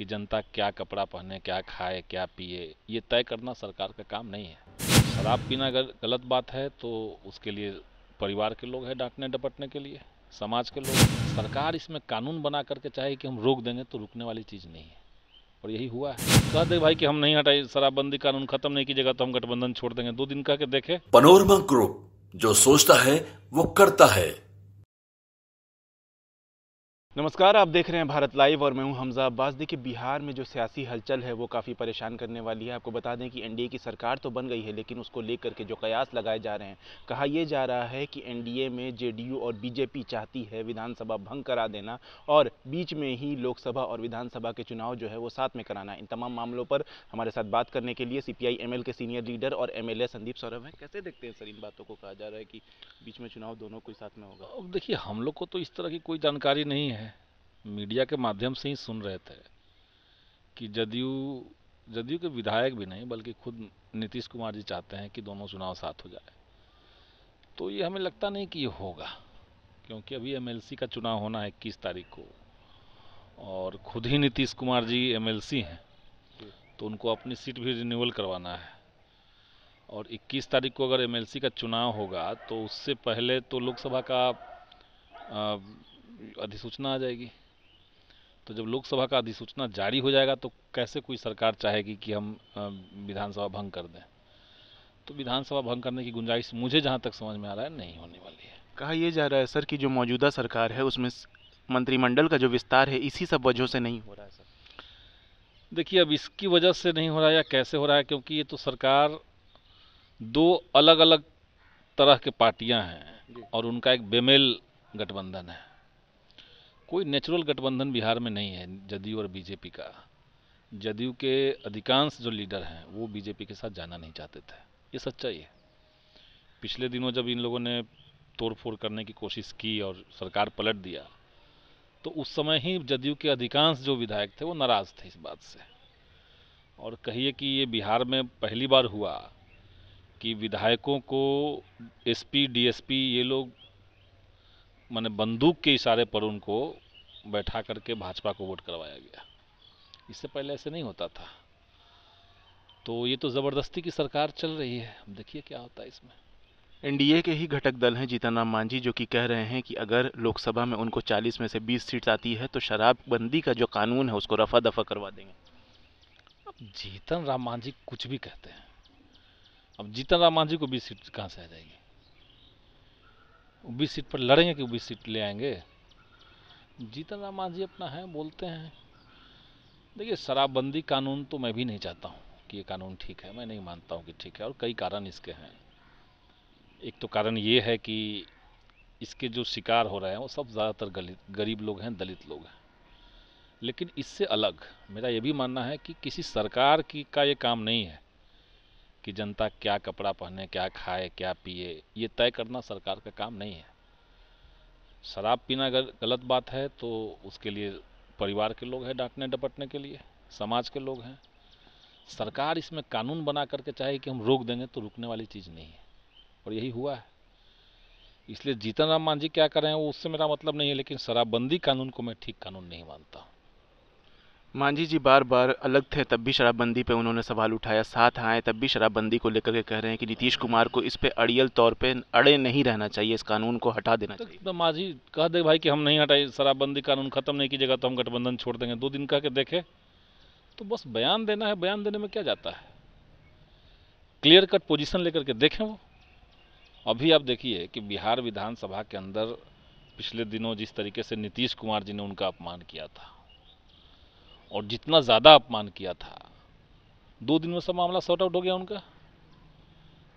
कि जनता क्या कपड़ा पहने क्या खाए क्या पिए ये तय करना सरकार का काम नहीं है शराब पीना अगर गलत बात है तो उसके लिए परिवार के लोग हैं डांटने डपटने के लिए समाज के लोग सरकार इसमें कानून बना करके चाहे कि हम रोक देंगे तो रुकने वाली चीज़ नहीं है और यही हुआ है कह दे भाई कि हम नहीं हटाए शराबबंदी कानून खत्म नहीं कीजिएगा तो हम गठबंधन छोड़ देंगे दो दिन कह के देखे पनोरमा ग्रुप जो सोचता है वो करता है नमस्कार आप देख रहे हैं भारत लाइव और मैं हूं हमजा अब्बास देखिए बिहार में जो सियासी हलचल है वो काफ़ी परेशान करने वाली है आपको बता दें कि एनडीए की सरकार तो बन गई है लेकिन उसको लेकर के जो कयास लगाए जा रहे हैं कहा यह जा रहा है कि एनडीए में जेडीयू और बीजेपी चाहती है विधानसभा भंग करा देना और बीच में ही लोकसभा और विधानसभा के चुनाव जो है वो साथ में कराना इन तमाम मामलों पर हमारे साथ बात करने के लिए सी पी के सीनियर लीडर और एम संदीप सौरभ हैं कैसे देखते हैं सर इन बातों को कहा जा रहा है कि बीच में चुनाव दोनों को साथ में होगा देखिए हम लोग को तो इस तरह की कोई जानकारी नहीं है मीडिया के माध्यम से ही सुन रहे थे कि जदयू जदयू के विधायक भी नहीं बल्कि खुद नीतीश कुमार जी चाहते हैं कि दोनों चुनाव साथ हो जाए तो ये हमें लगता नहीं कि ये होगा क्योंकि अभी एमएलसी का चुनाव होना है इक्कीस तारीख को और खुद ही नीतीश कुमार जी एमएलसी हैं तो उनको अपनी सीट भी रिन्यूअल करवाना है और 21 तारीख को अगर एमएलसी का चुनाव होगा तो उससे पहले तो लोकसभा का अधिसूचना आ जाएगी तो जब लोकसभा का अधिसूचना जारी हो जाएगा तो कैसे कोई सरकार चाहेगी कि हम विधानसभा भंग कर दें तो विधानसभा भंग करने की गुंजाइश मुझे जहाँ तक समझ में आ रहा है नहीं होने वाली है कहा यह जा रहा है सर कि जो मौजूदा सरकार है उसमें मंत्रिमंडल का जो विस्तार है इसी सब वजहों से नहीं हो रहा है सर देखिए अब इसकी वजह से नहीं हो रहा है या कैसे हो रहा है क्योंकि ये तो सरकार दो अलग अलग तरह के पार्टियां हैं और उनका एक बेमेल गठबंधन है कोई नेचुरल गठबंधन बिहार में नहीं है जदयू और बीजेपी का जदयू के अधिकांश जो लीडर हैं वो बीजेपी के साथ जाना नहीं चाहते थे ये सच्चाई है पिछले दिनों जब इन लोगों ने तोड़फोड़ करने की कोशिश की और सरकार पलट दिया तो उस समय ही जदयू के अधिकांश जो विधायक थे वो नाराज़ थे इस बात से और कहिए कि ये बिहार में पहली बार हुआ कि विधायकों को एसपी डीएसपी ये लोग मैंने बंदूक के इशारे पर उनको बैठा करके भाजपा को वोट करवाया गया इससे पहले ऐसे नहीं होता था तो ये तो ज़बरदस्ती की सरकार चल रही है देखिए क्या होता है इसमें एनडीए के ही घटक दल हैं जीतन मांझी जो कि कह रहे हैं कि अगर लोकसभा में उनको 40 में से 20 सीट आती है तो शराबबंदी का जो कानून है उसको रफा दफा करवा देंगे अब जीतन राम मांझी कुछ भी कहते हैं अब जीतन राम मांझी को 20 सीट कहाँ से आ जाएगी बीस सीट पर लड़ेंगे कि बीस सीट ले आएंगे जीतन राम मांझी अपना है बोलते हैं देखिए शराबबंदी कानून तो मैं भी नहीं चाहता हूँ कि ये कानून ठीक है मैं नहीं मानता हूँ कि ठीक है और कई कारण इसके हैं एक तो कारण ये है कि इसके जो शिकार हो रहे हैं वो सब ज़्यादातर गरीब लोग हैं दलित लोग हैं लेकिन इससे अलग मेरा ये भी मानना है कि किसी सरकार की का ये काम नहीं है कि जनता क्या कपड़ा पहने क्या खाए क्या पिए ये तय करना सरकार का काम नहीं है शराब पीना अगर गलत बात है तो उसके लिए परिवार के लोग हैं डांटने डपटने के लिए समाज के लोग हैं सरकार इसमें कानून बना करके चाहे कि हम रोक देंगे तो रुकने वाली चीज़ नहीं है और यही हुआ है इसलिए जीतन राम मांझी क्या कर रहे हैं उससे मेरा मतलब नहीं है लेकिन शराबबंदी कानून को मैं ठीक कानून नहीं मानता हूँ मांझी जी बार बार अलग थे तब भी शराबबंदी पे उन्होंने सवाल उठाया साथ आए तब भी शराबबंदी को लेकर के कह रहे हैं कि नीतीश कुमार को इस पे अड़ियल तौर पे अड़े नहीं रहना चाहिए इस कानून को हटा देना तो चाहिए तो मांझी कह दे भाई कि हम नहीं हटाए शराबबंदी कानून खत्म नहीं कीजिएगा तो हम गठबंधन छोड़ देंगे दो दिन कह के देखे तो बस बयान देना है बयान देने में क्या जाता है क्लियर कट पोजिशन लेकर के देखें वो अभी आप देखिए कि बिहार विधानसभा के अंदर पिछले दिनों जिस तरीके से नीतीश कुमार जी ने उनका अपमान किया था और जितना ज़्यादा अपमान किया था दो दिन में सब मामला सॉर्ट आउट हो गया उनका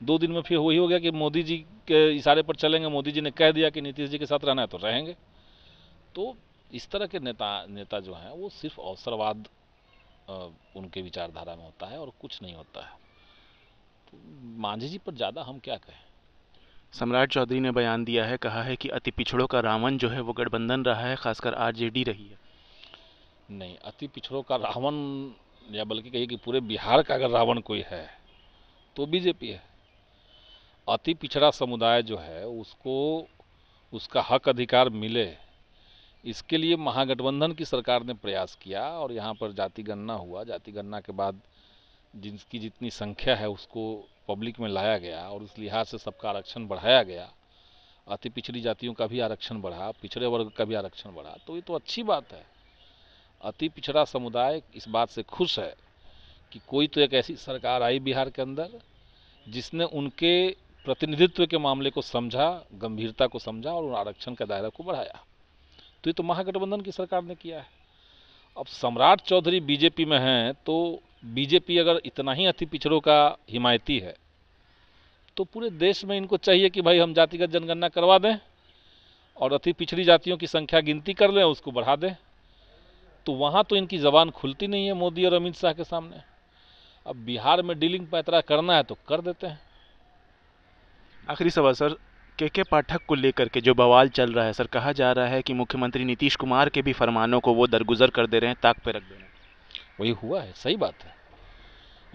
दो दिन में फिर वही हो गया कि मोदी जी के इशारे पर चलेंगे मोदी जी ने कह दिया कि नीतीश जी के साथ रहना है तो रहेंगे तो इस तरह के नेता नेता जो हैं वो सिर्फ अवसरवाद उनके विचारधारा में होता है और कुछ नहीं होता है तो मांझी जी पर ज़्यादा हम क्या कहें सम्राट चौधरी ने बयान दिया है कहा है कि अति पिछड़ों का रावण जो है वो गठबंधन रहा है खासकर आरजेडी रही है नहीं अति पिछड़ों का रावण या बल्कि कहिए कि पूरे बिहार का अगर रावण कोई है तो बीजेपी है अति पिछड़ा समुदाय जो है उसको उसका हक अधिकार मिले इसके लिए महागठबंधन की सरकार ने प्रयास किया और यहाँ पर जाति गणना हुआ जाति गणना के बाद जिनकी जितनी संख्या है उसको पब्लिक में लाया गया और उस लिहाज से सबका आरक्षण बढ़ाया गया अति पिछड़ी जातियों का भी आरक्षण बढ़ा पिछड़े वर्ग का भी आरक्षण बढ़ा तो ये तो अच्छी बात है अति पिछड़ा समुदाय इस बात से खुश है कि कोई तो एक ऐसी सरकार आई बिहार के अंदर जिसने उनके प्रतिनिधित्व के मामले को समझा गंभीरता को समझा और उन आरक्षण का दायरा को बढ़ाया तो ये तो महागठबंधन की सरकार ने किया है अब सम्राट चौधरी बीजेपी में हैं तो बीजेपी अगर इतना ही अति पिछड़ों का हिमायती है तो पूरे देश में इनको चाहिए कि भाई हम जातिगत जनगणना करवा दें और अति पिछड़ी जातियों की संख्या गिनती कर लें उसको बढ़ा दें तो वहाँ तो इनकी ज़बान खुलती नहीं है मोदी और अमित शाह के सामने अब बिहार में डीलिंग पैतरा करना है तो कर देते हैं आखिरी सवाल सर के के पाठक को लेकर के जो बवाल चल रहा है सर कहा जा रहा है कि मुख्यमंत्री नीतीश कुमार के भी फरमानों को वो दरगुजर कर दे रहे हैं ताक पे रख दे रहे हैं वही हुआ है सही बात है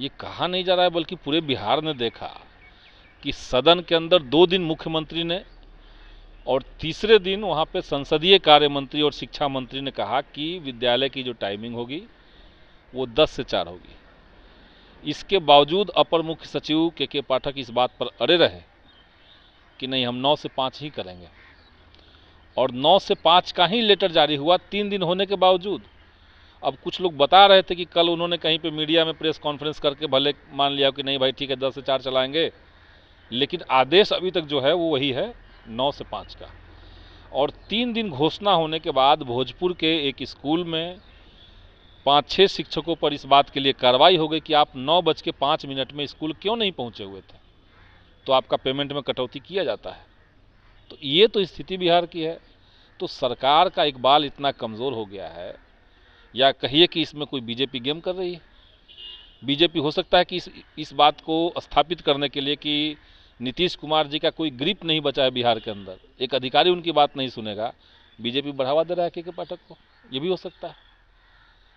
ये कहा नहीं जा रहा है बल्कि पूरे बिहार ने देखा कि सदन के अंदर दो दिन मुख्यमंत्री ने और तीसरे दिन वहाँ पे संसदीय कार्य मंत्री और शिक्षा मंत्री ने कहा कि विद्यालय की जो टाइमिंग होगी वो 10 से 4 होगी इसके बावजूद अपर मुख्य सचिव के के पाठक इस बात पर अड़े रहे कि नहीं हम 9 से 5 ही करेंगे और 9 से 5 का ही लेटर जारी हुआ तीन दिन होने के बावजूद अब कुछ लोग बता रहे थे कि कल उन्होंने कहीं पे मीडिया में प्रेस कॉन्फ्रेंस करके भले मान लिया कि नहीं भाई ठीक है दस से चार चलाएंगे लेकिन आदेश अभी तक जो है वो वही है नौ से पाँच का और तीन दिन घोषणा होने के बाद भोजपुर के एक स्कूल में पाँच छः शिक्षकों पर इस बात के लिए कार्रवाई हो गई कि आप नौ बज के पाँच मिनट में स्कूल क्यों नहीं पहुँचे हुए थे तो आपका पेमेंट में कटौती किया जाता है तो ये तो स्थिति बिहार की है तो सरकार का इकबाल इतना कमज़ोर हो गया है या कहिए कि इसमें कोई बीजेपी गेम कर रही है बीजेपी हो सकता है कि इस इस बात को स्थापित करने के लिए कि नीतीश कुमार जी का कोई ग्रिप नहीं बचा है बिहार के अंदर एक अधिकारी उनकी बात नहीं सुनेगा बीजेपी बढ़ावा दे रहा है के के पाठक को ये भी हो सकता है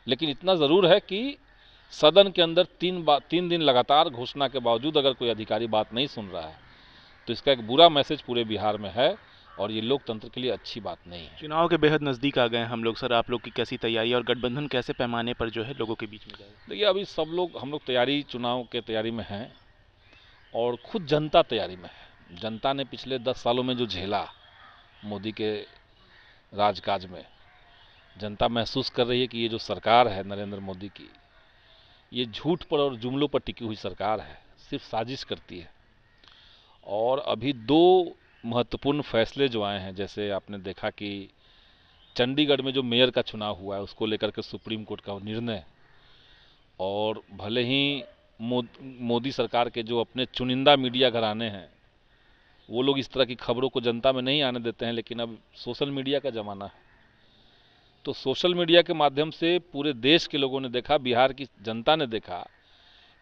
लेकिन इतना ज़रूर है कि सदन के अंदर तीन बा तीन दिन लगातार घोषणा के बावजूद अगर कोई अधिकारी बात नहीं सुन रहा है तो इसका एक बुरा मैसेज पूरे बिहार में है और ये लोकतंत्र के लिए अच्छी बात नहीं है चुनाव के बेहद नज़दीक आ गए हैं हम लोग सर आप लोग की कैसी तैयारी और गठबंधन कैसे पैमाने पर जो है लोगों के बीच में जाए देखिए अभी सब लोग हम लोग तैयारी चुनाव के तैयारी में हैं और खुद जनता तैयारी में है जनता ने पिछले दस सालों में जो झेला मोदी के राजकाज में जनता महसूस कर रही है कि ये जो सरकार है नरेंद्र मोदी की ये झूठ पर और जुमलों पर टिकी हुई सरकार है सिर्फ साजिश करती है और अभी दो महत्वपूर्ण फैसले जो आए हैं जैसे आपने देखा कि चंडीगढ़ में जो मेयर का चुनाव हुआ है उसको लेकर के सुप्रीम कोर्ट का निर्णय और भले ही मोदी सरकार के जो अपने चुनिंदा मीडिया घराने हैं वो लोग इस तरह की खबरों को जनता में नहीं आने देते हैं लेकिन अब सोशल मीडिया का ज़माना है तो सोशल मीडिया के माध्यम से पूरे देश के लोगों ने देखा बिहार की जनता ने देखा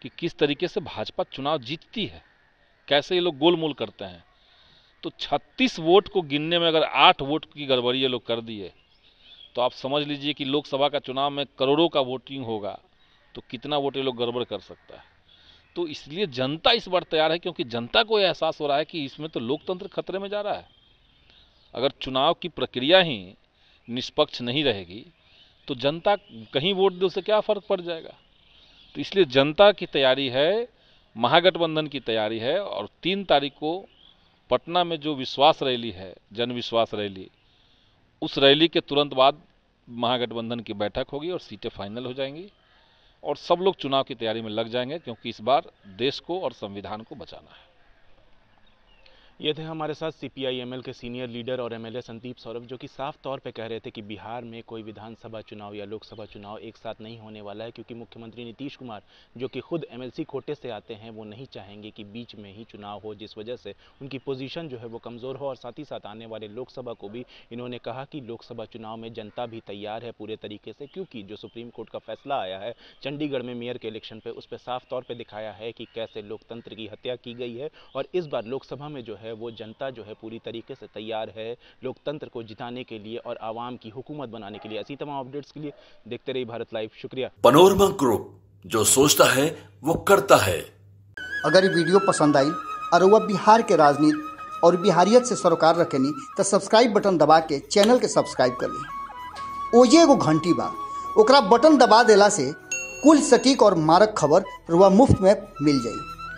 कि किस तरीके से भाजपा चुनाव जीतती है कैसे ये लोग गोलमोल करते हैं तो 36 वोट को गिनने में अगर 8 वोट की गड़बड़ी ये लोग कर दिए तो आप समझ लीजिए कि लोकसभा का चुनाव में करोड़ों का वोटिंग होगा तो कितना वोट ये लोग गड़बड़ कर सकता है तो इसलिए जनता इस बार तैयार है क्योंकि जनता को यह एहसास हो रहा है कि इसमें तो लोकतंत्र खतरे में जा रहा है अगर चुनाव की प्रक्रिया ही निष्पक्ष नहीं रहेगी तो जनता कहीं वोट दे उससे क्या फ़र्क पड़ जाएगा तो इसलिए जनता की तैयारी है महागठबंधन की तैयारी है और तीन तारीख को पटना में जो विश्वास रैली है जन विश्वास रैली उस रैली के तुरंत बाद महागठबंधन की बैठक होगी और सीटें फाइनल हो जाएंगी और सब लोग चुनाव की तैयारी में लग जाएंगे क्योंकि इस बार देश को और संविधान को बचाना है ये थे हमारे साथ C P I M L के सीनियर लीडर और एमएलए संदीप सौरभ जो कि साफ तौर पे कह रहे थे कि बिहार में कोई विधानसभा चुनाव या लोकसभा चुनाव एक साथ नहीं होने वाला है क्योंकि मुख्यमंत्री नीतीश कुमार जो कि खुद एमएलसी कोटे से आते हैं वो नहीं चाहेंगे कि बीच में ही चुनाव हो जिस वजह से उनकी पोजीशन जो है वो कमज़ोर हो और साथ ही साथ आने वाले लोकसभा को भी इन्होंने कहा कि लोकसभा चुनाव में जनता भी तैयार है पूरे तरीके से क्योंकि जो सुप्रीम कोर्ट का फैसला आया है चंडीगढ़ में मेयर के इलेक्शन पर उस पर साफ तौर पर दिखाया है कि कैसे लोकतंत्र की हत्या की गई है और इस बार लोकसभा में जो है है वो जनता जो है पूरी तरीके से तैयार है लोकतंत्र को जिताने के लिए और आवाम की हुकूमत बनाने के लिए ऐसी तमाम अपडेट्स के लिए देखते रहिए भारत लाइव शुक्रिया पनोरमा ग्रुप जो सोचता है वो करता है अगर ये वीडियो पसंद आई और वह बिहार के राजनीति और बिहारियत से सरोकार रखेनी तो सब्सक्राइब बटन दबा के चैनल के सब्सक्राइब कर ली ओजे एगो घंटी बा ओकरा बटन दबा देला से कुल सटीक और मारक खबर रुआ मुफ्त में मिल जाए